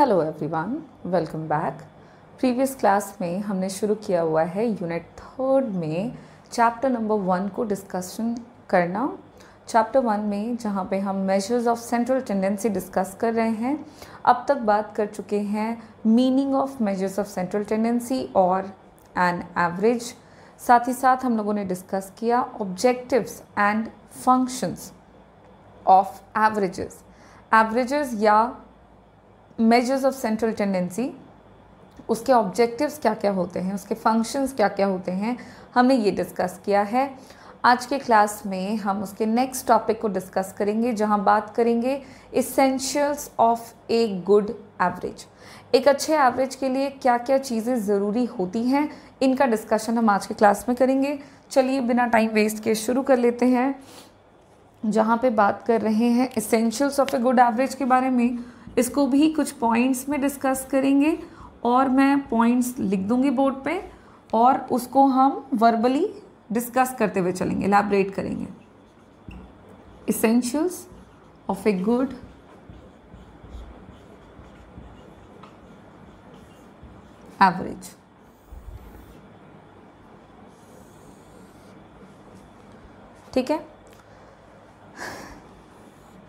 Hello everyone welcome back previous class में हमने शुरू किया हुआ है यूनिट थर्ड में चैप्टर नंबर वन को डिस्कशन करना चैप्टर वन में जहाँ पे हम measures of central tendency discuss कर रहे हैं अब तक बात कर चुके हैं meaning of measures of central tendency और एन एवरेज साथ ही साथ हम लोगों ने डिस्कस किया objectives and functions of averages averages या मेजर्स ऑफ सेंट्रल टेंडेंसी उसके ऑब्जेक्टिव्स क्या क्या होते हैं उसके फंक्शंस क्या क्या होते हैं हमने ये डिस्कस किया है आज के क्लास में हम उसके नेक्स्ट टॉपिक को डिस्कस करेंगे जहां बात करेंगे essentials of a good average एक अच्छे एवरेज के लिए क्या क्या चीज़ें ज़रूरी होती हैं इनका डिस्कशन हम आज के क्लास में करेंगे चलिए बिना टाइम वेस्ट के शुरू कर लेते हैं जहाँ पे बात कर रहे हैं essentials of a good average के बारे में इसको भी कुछ पॉइंट्स में डिस्कस करेंगे और मैं पॉइंट्स लिख दूंगी बोर्ड पे और उसको हम वर्बली डिस्कस करते हुए चलेंगे एलैबोरेट करेंगे essentials of a good average ठीक है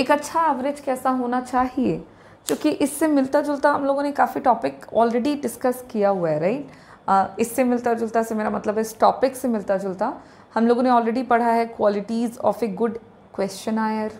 एक अच्छा एवरेज कैसा होना चाहिए क्योंकि इससे मिलता जुलता हम लोगों ने काफ़ी टॉपिक ऑलरेडी डिस्कस किया हुआ है राइट इससे मिलता जुलता से मेरा मतलब है इस टॉपिक से मिलता जुलता हम लोगों ने ऑलरेडी पढ़ा है qualities of a good questionnaire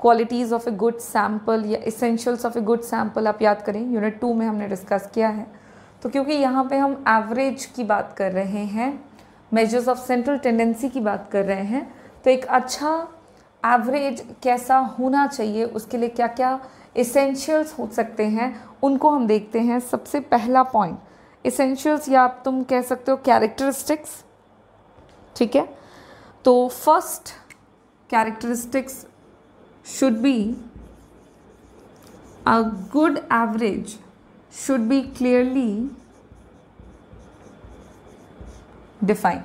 qualities of a good sample या essentials of a good sample आप याद करें यूनिट टू में हमने डिस्कस किया है तो क्योंकि यहाँ पे हम एवरेज की बात कर रहे हैं मेजर्स ऑफ सेंट्रल टेंडेंसी की बात कर रहे हैं तो एक अच्छा एवरेज कैसा होना चाहिए उसके लिए क्या क्या इसेंशियल्स हो सकते हैं उनको हम देखते हैं सबसे पहला पॉइंट इसेंशियल्स या आप तुम कह सकते हो कैरेक्टरिस्टिक्स ठीक है तो first characteristics should be a good average should be clearly define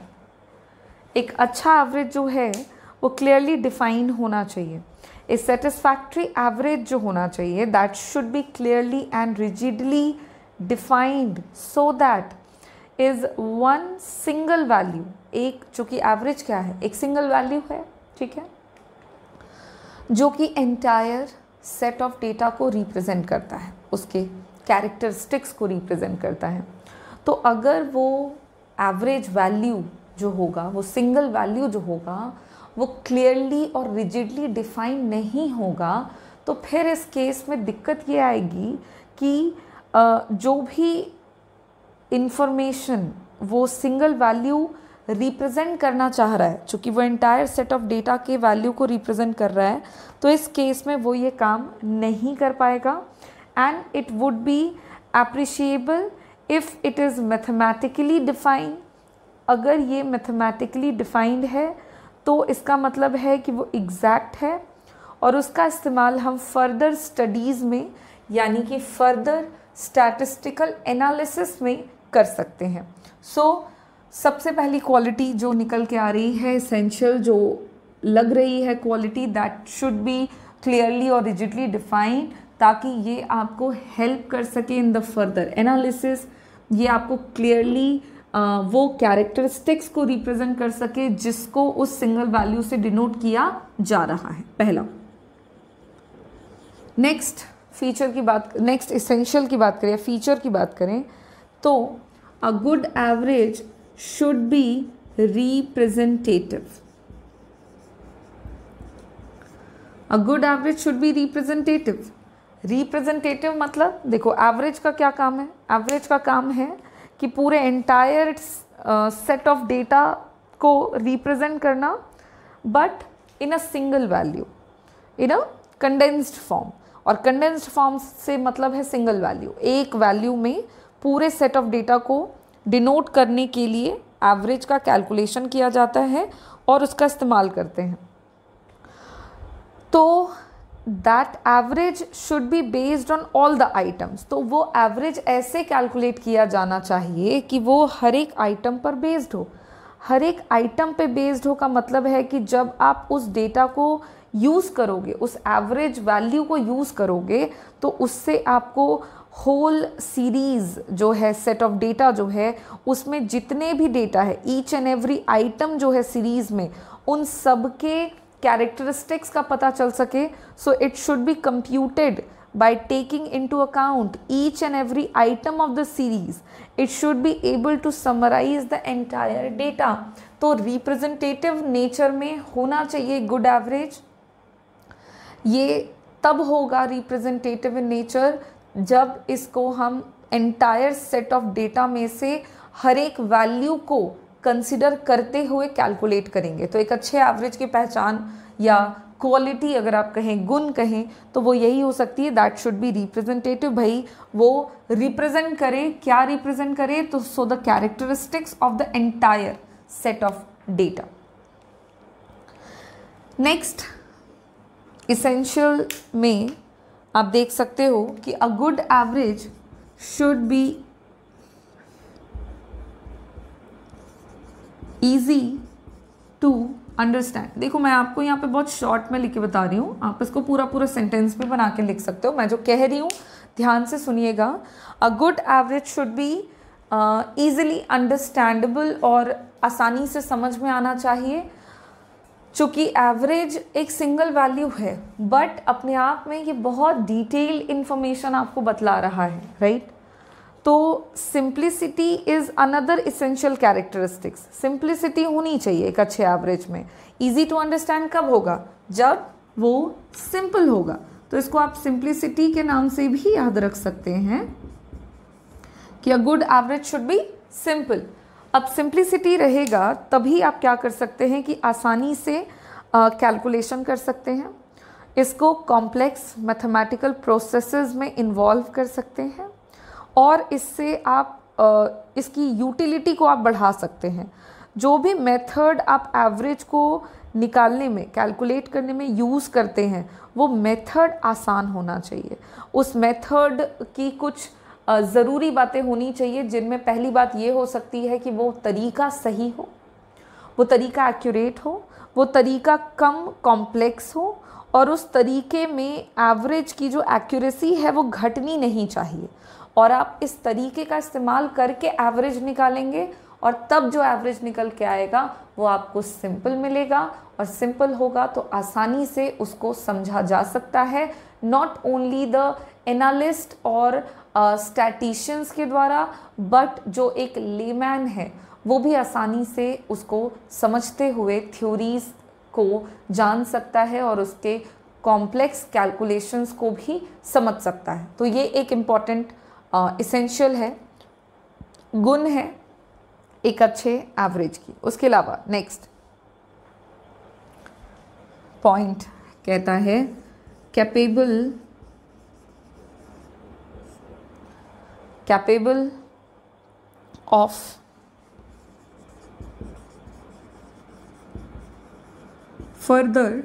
एक अच्छा एवरेज जो है वो क्लियरली डिफाइन होना चाहिए ए सेटिस्फैक्ट्री एवरेज जो होना चाहिए that should be clearly and rigidly defined so that is one single value एक जो कि एवरेज क्या है एक सिंगल वैल्यू है ठीक है जो कि एंटायर सेट ऑफ डेटा को रिप्रेजेंट करता है उसके कैरेक्टरिस्टिक्स को रिप्रेजेंट करता है तो अगर वो एवरेज वैल्यू जो होगा वो सिंगल वैल्यू जो होगा वो क्लियरली और रिजिडली डिफाइन नहीं होगा तो फिर इस केस में दिक्कत ये आएगी कि जो भी इन्फॉर्मेशन वो सिंगल वैल्यू रिप्रेजेंट करना चाह रहा है चूँकि वो एंटायर सेट ऑफ डेटा के वैल्यू को रिप्रेजेंट कर रहा है तो इस केस में वो ये काम नहीं कर पाएगा and it would be appreciable if it is mathematically defined अगर ये मैथमेटिकली डिफाइंड है तो इसका मतलब है कि वो एग्ज़ैक्ट है और उसका इस्तेमाल हम फर्दर स्टडीज़ में यानी कि फर्दर स्टैटिस्टिकल एनालिसिस में कर सकते हैं सो so, सबसे पहली क्वालिटी जो निकल के आ रही है इसेंशियल जो लग रही है quality that should be clearly और रिजिडली डिफाइंड ताकि ये आपको हेल्प कर सके इन द फर्दर एनालिसिस ये आपको क्लियरली वो कैरेक्टरिस्टिक्स को रिप्रेजेंट कर सके जिसको उस सिंगल वैल्यू से डिनोट किया जा रहा है पहला नेक्स्ट फीचर की बात नेक्स्ट इसेंशियल की बात करें फीचर की बात करें तो a good average should be representative a good average should be representative representative मतलब देखो एवरेज का क्या काम है एवरेज का काम है कि पूरे एंटायर सेट ऑफ डेटा को रिप्रेजेंट करना but in a single value in a condensed form और कंडेंस्ड फॉर्म से मतलब है सिंगल वैल्यू एक वैल्यू में पूरे सेट ऑफ डेटा को डिनोट करने के लिए एवरेज का कैलकुलेशन किया जाता है और उसका इस्तेमाल करते हैं तो that average should be based on all the items तो वो एवरेज ऐसे कैलकुलेट किया जाना चाहिए कि वो हर एक आइटम पर बेस्ड हो हर एक आइटम पे बेस्ड हो का मतलब है कि जब आप उस डेटा को यूज़ करोगे उस एवरेज वैल्यू को यूज़ करोगे तो उससे आपको होल सीरीज़ जो है सेट ऑफ डेटा जो है उसमें जितने भी डेटा है ईच एंड एवरी आइटम जो है सीरीज़ में उन सब के कैरेक्टरिस्टिक्स का पता चल सके so it should be computed by taking into account each and every item of the series it should be able to summarize the entire data तो रिप्रेजेंटेटिव नेचर में होना चाहिए गुड एवरेज ये तब होगा रिप्रेजेंटेटिव इन नेचर जब इसको हम एंटायर सेट ऑफ डेटा में से हर एक वैल्यू को कंसिडर करते हुए कैलकुलेट करेंगे तो एक अच्छे एवरेज की पहचान या क्वालिटी अगर आप कहें गुण कहें तो वो यही हो सकती है दैट शुड बी रिप्रेजेंटेटिव भाई वो रिप्रेजेंट करे क्या रिप्रेजेंट करे तो so the characteristics of the entire set of data next essential में आप देख सकते हो कि a good average should be easy to understand देखो मैं आपको यहाँ पे बहुत शॉर्ट में लिख के बता रही हूँ आप इसको पूरा पूरा सेंटेंस भी बना के लिख सकते हो मैं जो कह रही हूँ ध्यान से सुनिएगा a good average should be easily understandable और आसानी से समझ में आना चाहिए चूँकि एवरेज एक सिंगल वैल्यू है बट अपने आप में ये बहुत डिटेल इन्फॉर्मेशन आपको बतला रहा है राइट right? तो simplicity is another essential characteristics simplicity होनी चाहिए एक अच्छे एवरेज में इजी टू अंडरस्टैंड कब होगा जब वो सिंपल होगा तो इसको आप सिंप्लिसिटी के नाम से भी याद रख सकते हैं कि a good average should be simple अब सिंप्लिसिटी रहेगा तभी आप क्या कर सकते हैं कि आसानी से कैलकुलेशन uh, कर सकते हैं इसको कॉम्प्लेक्स मैथमेटिकल प्रोसेसेस में इन्वॉल्व कर सकते हैं और इससे आप इसकी यूटिलिटी को आप बढ़ा सकते हैं जो भी मेथड आप एवरेज को निकालने में कैलकुलेट करने में यूज़ करते हैं वो मेथड आसान होना चाहिए उस मेथड की कुछ ज़रूरी बातें होनी चाहिए जिनमें पहली बात ये हो सकती है कि वो तरीका सही हो वो तरीका एक्यूरेट हो वो तरीका कम कॉम्प्लेक्स हो और उस तरीके में एवरेज की जो एक्यूरेसी है वो घटनी नहीं चाहिए और आप इस तरीके का इस्तेमाल करके एवरेज निकालेंगे और तब जो एवरेज निकल के आएगा वो आपको सिंपल मिलेगा और सिंपल होगा तो आसानी से उसको समझा जा सकता है नॉट ओनली द एनालिस्ट और स्टैटिशियंस uh, के द्वारा बट जो एक लेमैन है वो भी आसानी से उसको समझते हुए थ्योरीज को जान सकता है और उसके कॉम्प्लेक्स कैलकुलेशंस को भी समझ सकता है तो ये एक इम्पॉर्टेंट इसेंशियल है गुण है एक अच्छे एवरेज की उसके अलावा नेक्स्ट पॉइंट कहता है capable capable of further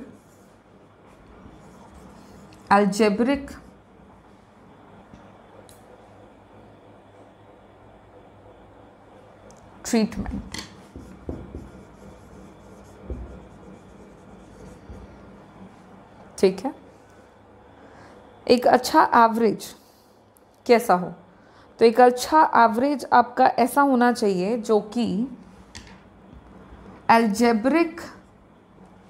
algebraic treatment. ठीक है एक अच्छा एवरेज कैसा हो तो एक अच्छा एवरेज आपका ऐसा होना चाहिए जो कि एल्जेब्रिक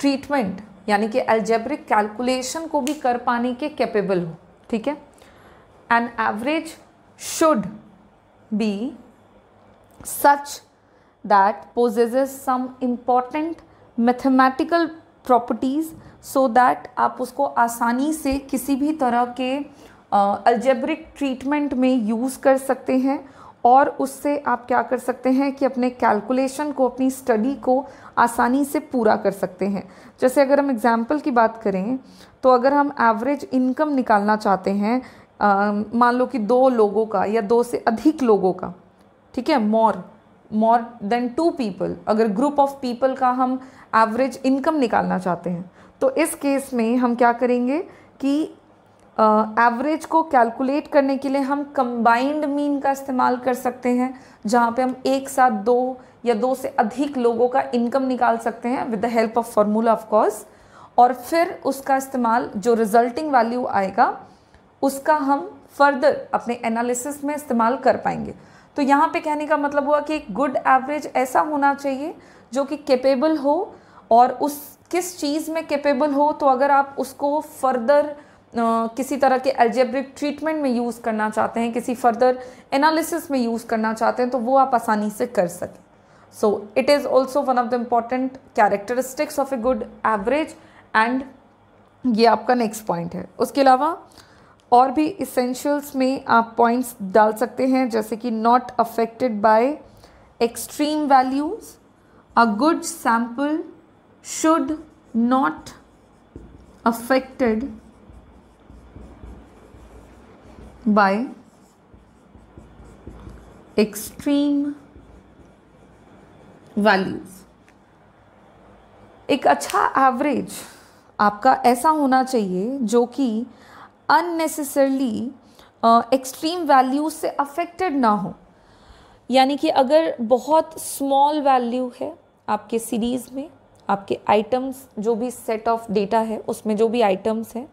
ट्रीटमेंट यानी कि एल्जेब्रिक कैलकुलेशन को भी कर पाने के कैपेबल हो ठीक है an average should be such that possesses some important mathematical properties so that आप उसको आसानी से किसी भी तरह के अल्जेब्रिक ट्रीटमेंट में यूज़ कर सकते हैं और उससे आप क्या कर सकते हैं कि अपने कैलकुलेशन को अपनी स्टडी को आसानी से पूरा कर सकते हैं जैसे अगर हम एग्ज़ाम्पल की बात करें तो अगर हम एवरेज इनकम निकालना चाहते हैं मान लो कि दो लोगों का या दो से अधिक लोगों का ठीक है more more than two people अगर ग्रुप ऑफ पीपल का हम एवरेज इनकम निकालना चाहते हैं तो इस केस में हम क्या करेंगे कि एवरेज uh, को कैलकुलेट करने के लिए हम कंबाइंड मीन का इस्तेमाल कर सकते हैं जहाँ पे हम एक साथ दो या दो से अधिक लोगों का इनकम निकाल सकते हैं with the help of formula of course और फिर उसका इस्तेमाल जो रिजल्टिंग वैल्यू आएगा उसका हम फर्दर अपने एनालिसिस में इस्तेमाल कर पाएंगे तो यहाँ पे कहने का मतलब हुआ कि एक गुड एवरेज ऐसा होना चाहिए जो कि कैपेबल हो और उस किस चीज़ में कैपेबल हो तो अगर आप उसको फर्दर किसी तरह के एल्जेब्रिक ट्रीटमेंट में यूज़ करना चाहते हैं किसी फर्दर एनालिसिस में यूज़ करना चाहते हैं तो वो आप आसानी से कर सकें so it is also one of the important characteristics of a good average and ये आपका नेक्स्ट पॉइंट है उसके अलावा और भी इसेंशियल्स में आप पॉइंट्स डाल सकते हैं जैसे कि not affected by extreme values a good sample should not affected by extreme values एक अच्छा एवरेज आपका ऐसा होना चाहिए जो कि अननेसेसरली एक्सट्रीम वैल्यू से अफेक्टेड ना हो यानी कि अगर बहुत स्मॉल वैल्यू है आपके सीरीज़ में आपके आइटम्स जो भी सेट ऑफ डेटा है उसमें जो भी आइटम्स हैं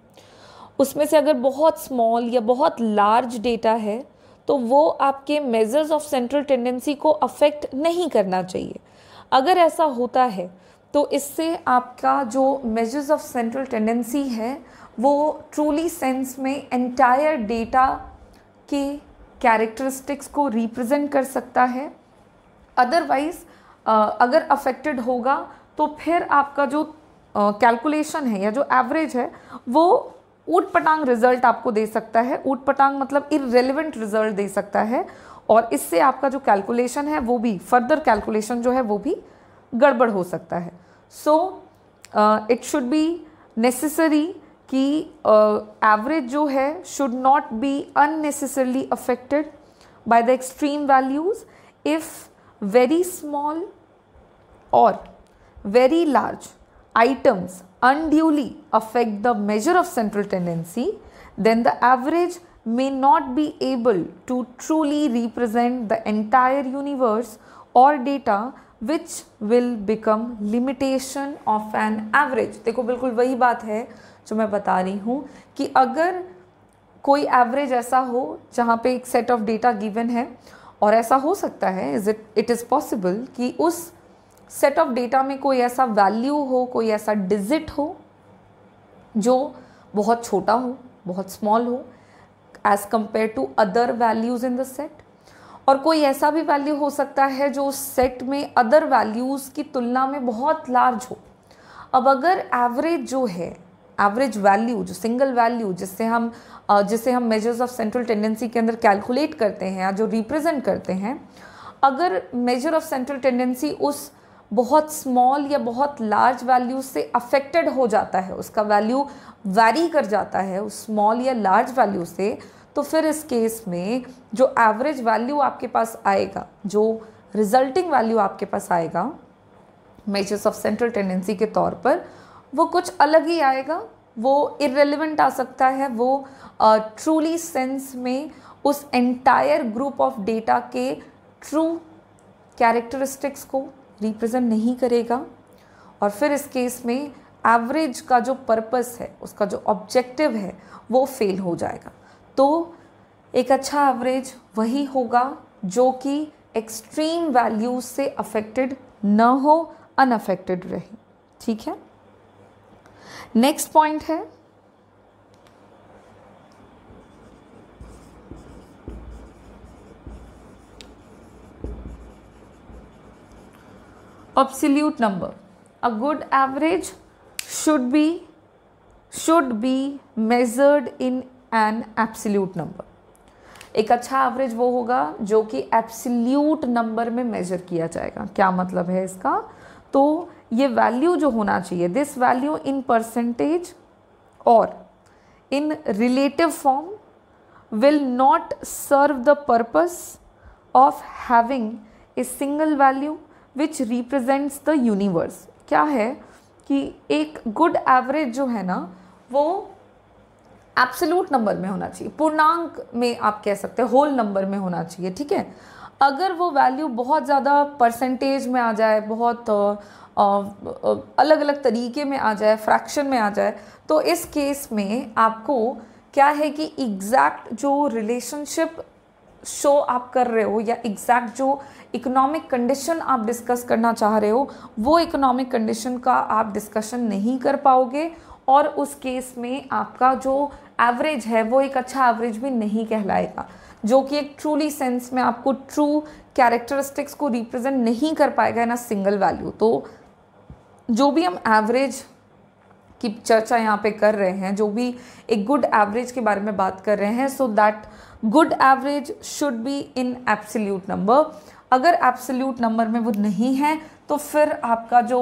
उसमें से अगर बहुत स्मॉल या बहुत लार्ज डेटा है तो वो आपके मेजर्स ऑफ सेंट्रल टेंडेंसी को अफेक्ट नहीं करना चाहिए अगर ऐसा होता है तो इससे आपका जो मेजर्स ऑफ सेंट्रल टेंडेंसी है वो ट्रूली सेंस में एंटायर डेटा के कैरेक्टरिस्टिक्स को रिप्रेजेंट कर सकता है अदरवाइज़ अगर अफेक्टेड होगा तो फिर आपका जो कैलकुलेशन है या जो एवरेज है वो ऊट पटांग रिजल्ट आपको दे सकता है ऊट पटांग मतलब इरेलीवेंट रिजल्ट दे सकता है और इससे आपका जो कैलकुलेशन है वो भी फर्दर कैलकुलेशन जो है वो भी गड़बड़ हो सकता है so it should be necessary कि एवरेज uh, जो है should not be unnecessarily affected by the extreme values if very small और very large items unduly affect the measure of central tendency then the average may not be able to truly represent the entire universe और data which will become limitation of an average देखो बिल्कुल वही बात है जो मैं बता रही हूँ कि अगर कोई एवरेज ऐसा हो जहाँ पे एक सेट ऑफ डेटा गिवन है और ऐसा हो सकता है is it it is possible कि उस सेट ऑफ डेटा में कोई ऐसा वैल्यू हो कोई ऐसा डिजिट हो जो बहुत छोटा हो बहुत स्मॉल हो as compare to other values in the set और कोई ऐसा भी वैल्यू हो सकता है जो उस सेट में अदर वैल्यूज़ की तुलना में बहुत लार्ज हो अब अगर एवरेज जो है एवरेज वैल्यू जो सिंगल वैल्यू जिससे हम जिसे हम मेजर्स ऑफ सेंट्रल टेंडेंसी के अंदर कैलकुलेट करते हैं या जो रिप्रेजेंट करते हैं अगर मेजर ऑफ सेंट्रल टेंडेंसी उस बहुत स्मॉल या बहुत लार्ज वैल्यू से अफेक्टेड हो जाता है उसका वैल्यू वैरी कर जाता है उस स्मॉल या लार्ज वैल्यू से तो फिर इस केस में जो एवरेज वैल्यू आपके पास आएगा जो रिजल्टिंग वैल्यू आपके पास आएगा मेजर्स ऑफ सेंट्रल टेंडेंसी के तौर पर वो कुछ अलग ही आएगा वो इरेलीवेंट आ सकता है वो ट्रूली uh, सेंस में उस एंटायर ग्रुप ऑफ डेटा के ट्रू कैरेक्टरिस्टिक्स को रिप्रेजेंट नहीं करेगा और फिर इस केस में एवरेज का जो पर्पस है उसका जो ऑब्जेक्टिव है वो फेल हो जाएगा तो एक अच्छा एवरेज वही होगा जो कि एक्सट्रीम वैल्यूज से अफेक्टेड न हो अनअफेक्टेड रहे ठीक है नेक्स्ट पॉइंट है absolute number a good average should be should be measured in an absolute number एक अच्छा एवरेज वो होगा जो कि एप्सिल्यूट नंबर में मेजर किया जाएगा क्या मतलब है इसका तो ये वैल्यू जो होना चाहिए दिस वैल्यू इन परसेंटेज और in relative form will not serve the purpose of having a single value which represents the universe क्या है कि एक गुड एवरेज जो है ना वो एब्सोलूट नंबर में होना चाहिए पूर्णांक में आप कह सकते हैं होल नंबर में होना चाहिए ठीक है अगर वो वैल्यू बहुत ज़्यादा परसेंटेज में आ जाए बहुत अलग अलग तरीके में आ जाए फ्रैक्शन में आ जाए तो इस केस में आपको क्या है कि एग्जैक्ट जो रिलेशनशिप शो आप कर रहे हो या एग्जैक्ट जो इकोनॉमिक कंडीशन आप डिस्कस करना चाह रहे हो वो इकोनॉमिक कंडीशन का आप डिस्कशन नहीं कर पाओगे और उस केस में आपका जो एवरेज है वो एक अच्छा एवरेज भी नहीं कहलाएगा जो कि एक ट्रूली सेंस में आपको ट्रू कैरेक्टरिस्टिक्स को रिप्रेजेंट नहीं कर पाएगा इन अ सिंगल वैल्यू तो जो भी हम एवरेज की चर्चा यहाँ पे कर रहे हैं जो भी एक गुड एवरेज के बारे में बात कर रहे हैं so that good average should be in absolute number अगर एब्सोल्यूट नंबर में वो नहीं है तो फिर आपका जो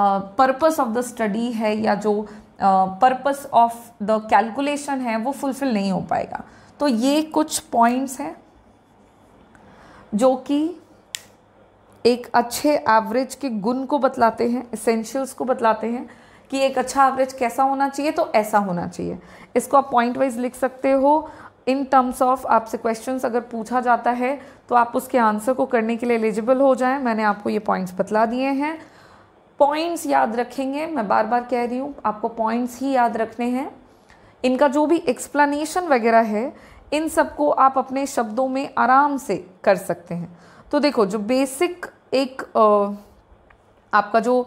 पर्पस ऑफ द स्टडी है या जो पर्पस ऑफ द कैलकुलेशन है वो फुलफिल नहीं हो पाएगा तो ये कुछ पॉइंट्स हैं जो कि एक अच्छे एवरेज के गुण को बतलाते हैं एसेंशियल्स को बतलाते हैं कि एक अच्छा एवरेज कैसा होना चाहिए तो ऐसा होना चाहिए इसको आप पॉइंट वाइज लिख सकते हो इन टर्म्स ऑफ आपसे क्वेश्चंस अगर पूछा जाता है तो आप उसके आंसर को करने के लिए एलिजिबल हो जाएं मैंने आपको ये पॉइंट्स बतला दिए हैं पॉइंट्स याद रखेंगे मैं बार बार कह रही हूँ आपको पॉइंट्स ही याद रखने हैं इनका जो भी एक्सप्लेनेशन वगैरह है इन सबको आप अपने शब्दों में आराम से कर सकते हैं तो देखो जो बेसिक एक आपका जो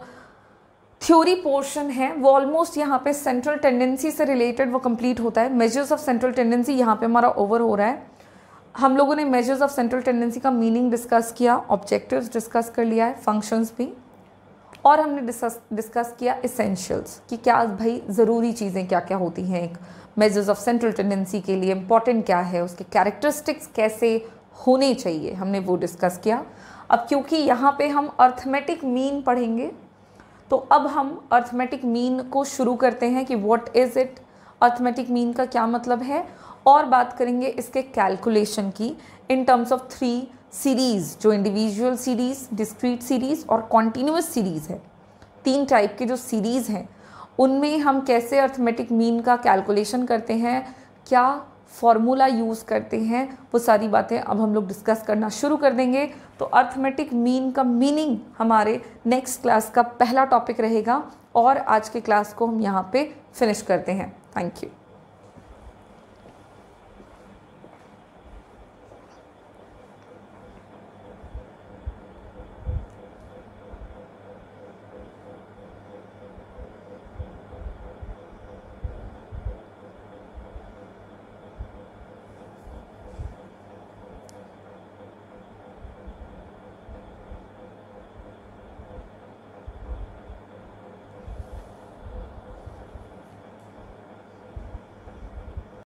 थ्योरी पोर्शन है वो ऑलमोस्ट यहाँ पे सेंट्रल टेंडेंसी से रिलेटेड वो कंप्लीट होता है मेजर्स ऑफ सेंट्रल टेंडेंसी यहाँ पे हमारा ओवर हो रहा है हम लोगों ने मेजर्स ऑफ सेंट्रल टेंडेंसी का मीनिंग डिस्कस किया ऑब्जेक्टिव्स डिस्कस कर लिया है फंक्शंस भी और हमने डिस्कस डिस्कस किया इसेंशियल्स कि क्या भाई ज़रूरी चीज़ें क्या क्या होती हैं एक मेजर्स ऑफ सेंट्रल टेंडेंसी के लिए इम्पॉर्टेंट क्या है उसके कैरेक्टरिस्टिक्स कैसे होने चाहिए हमने वो डिस्कस किया अब क्योंकि यहाँ पे हम अर्थमेटिक मीन पढ़ेंगे तो अब हम अर्थमेटिक मीन को शुरू करते हैं कि what is it arithmetic mean का क्या मतलब है और बात करेंगे इसके कैलकुलेशन की in terms of three series जो इंडिविजुअल सीरीज़ डिस्क्रीट सीरीज़ और कॉन्टिन्यूस सीरीज़ है तीन टाइप के जो सीरीज़ हैं उनमें हम कैसे अर्थमेटिक मीन का कैलकुलेशन करते हैं क्या फॉर्मूला यूज़ करते हैं वो सारी बातें अब हम लोग डिस्कस करना शुरू कर देंगे तो अर्थमेटिक मीन का मीनिंग हमारे नेक्स्ट क्लास का पहला टॉपिक रहेगा और आज के क्लास को हम यहाँ पे फिनिश करते हैं थैंक यू